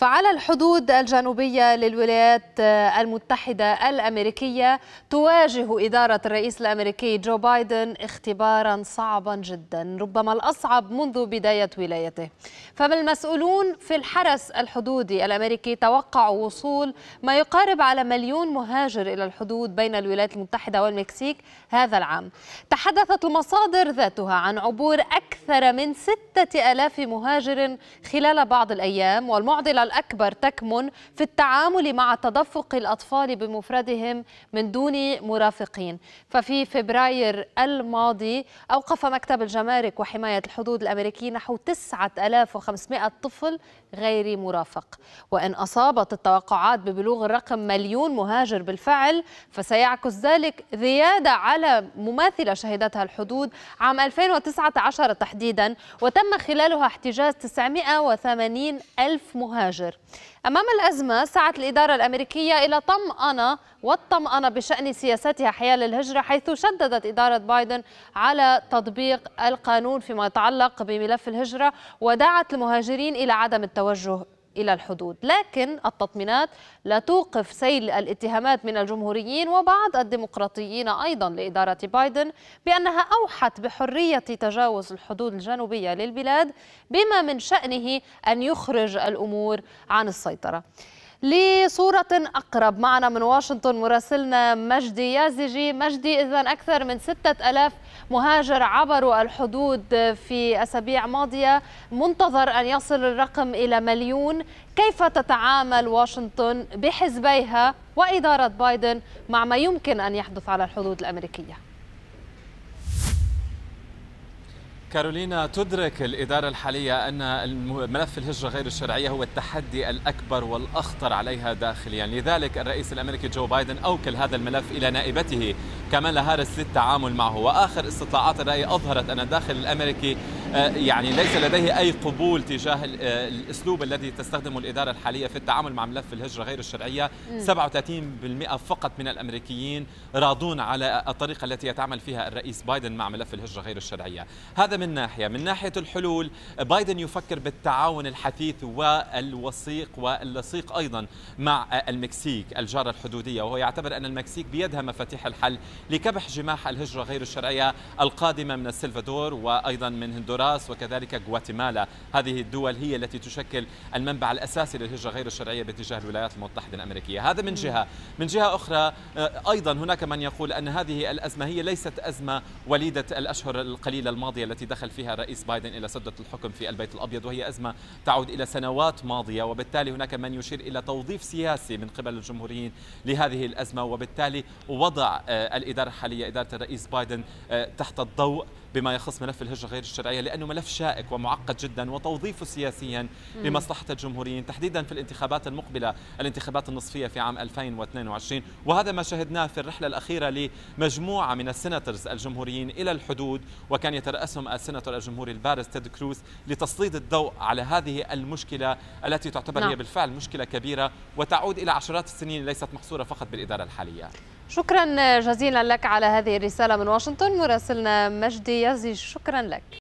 فعلى الحدود الجنوبية للولايات المتحدة الأمريكية تواجه إدارة الرئيس الأمريكي جو بايدن اختبارا صعبا جدا ربما الأصعب منذ بداية ولايته فالمسؤولون في الحرس الحدودي الأمريكي توقعوا وصول ما يقارب على مليون مهاجر إلى الحدود بين الولايات المتحدة والمكسيك هذا العام تحدثت المصادر ذاتها عن عبور أكثر من ستة ألاف مهاجر خلال بعض الأيام والمعضلة الأكبر تكمن في التعامل مع تدفق الأطفال بمفردهم من دون مرافقين ففي فبراير الماضي أوقف مكتب الجمارك وحماية الحدود الأمريكي نحو 9500 طفل غير مرافق وإن أصابت التوقعات ببلوغ الرقم مليون مهاجر بالفعل فسيعكس ذلك زيادة على مماثلة شهدتها الحدود عام 2019 تحديدا وتم خلالها احتجاز 980 ألف مهاجر الفجر أمام الأزمة سعت الإدارة الأمريكية إلى طمأنة والطمأنة بشأن سياساتها حيال الهجرة حيث شددت إدارة بايدن على تطبيق القانون فيما يتعلق بملف الهجرة ودعت المهاجرين إلى عدم التوجه إلى الحدود لكن التطمينات لا توقف سيل الاتهامات من الجمهوريين وبعض الديمقراطيين أيضا لإدارة بايدن بأنها أوحت بحرية تجاوز الحدود الجنوبية للبلاد بما من شأنه أن يخرج الأمور عن السيطرة لصورة أقرب معنا من واشنطن مراسلنا مجدي يازجي مجدي إذا أكثر من 6000 مهاجر عبروا الحدود في أسابيع ماضية منتظر أن يصل الرقم إلى مليون كيف تتعامل واشنطن بحزبيها وإدارة بايدن مع ما يمكن أن يحدث على الحدود الأمريكية؟ كارولينا تدرك الإدارة الحالية أن ملف الهجرة غير الشرعية هو التحدي الأكبر والأخطر عليها داخليا لذلك الرئيس الأمريكي جو بايدن أوكل هذا الملف إلى نائبته كمال هارس للتعامل معه وآخر استطلاعات الرأي أظهرت أن الداخل الأمريكي آه، يعني ليس لديه أي قبول تجاه آه، الأسلوب الذي تستخدمه الإدارة الحالية في التعامل مع ملف الهجرة غير الشرعية 37% فقط من الأمريكيين راضون على الطريقة التي يتعامل فيها الرئيس بايدن مع ملف الهجرة غير الشرعية هذا من ناحية من ناحية الحلول بايدن يفكر بالتعاون الحثيث والوثيق واللصيق أيضا مع المكسيك الجارة الحدودية وهو يعتبر أن المكسيك بيدها مفاتيح الحل لكبح جماح الهجرة غير الشرعية القادمة من السلفادور وأيضا من هندوراس هندوراس وكذلك غواتيمالا هذه الدول هي التي تشكل المنبع الأساسي للهجرة غير الشرعية باتجاه الولايات المتحدة الأمريكية هذا من جهة من جهة أخرى آه، أيضا هناك من يقول أن هذه الأزمة هي ليست أزمة وليدة الأشهر القليلة الماضية التي دخل فيها الرئيس بايدن إلى سدة الحكم في البيت الأبيض وهي أزمة تعود إلى سنوات ماضية وبالتالي هناك من يشير إلى توظيف سياسي من قبل الجمهوريين لهذه الأزمة وبالتالي وضع آه، الإدارة الحالية إدارة الرئيس بايدن آه، تحت الضوء بما يخص ملف الهجرة غير الشرعية لأنه ملف شائك ومعقد جدا وتوظيفه سياسيا لمصلحة الجمهوريين تحديدا في الانتخابات المقبلة الانتخابات النصفية في عام 2022 وهذا ما شهدناه في الرحلة الأخيرة لمجموعة من السناترز الجمهوريين إلى الحدود وكان يترأسهم السناتور الجمهوري البارز تيد كروز لتسليط الضوء على هذه المشكلة التي تعتبر نعم. هي بالفعل مشكلة كبيرة وتعود إلى عشرات السنين ليست محصورة فقط بالإدارة الحالية شكرا جزيلا لك على هذه الرسالة من واشنطن مراسلنا مجدي يزي شكرا لك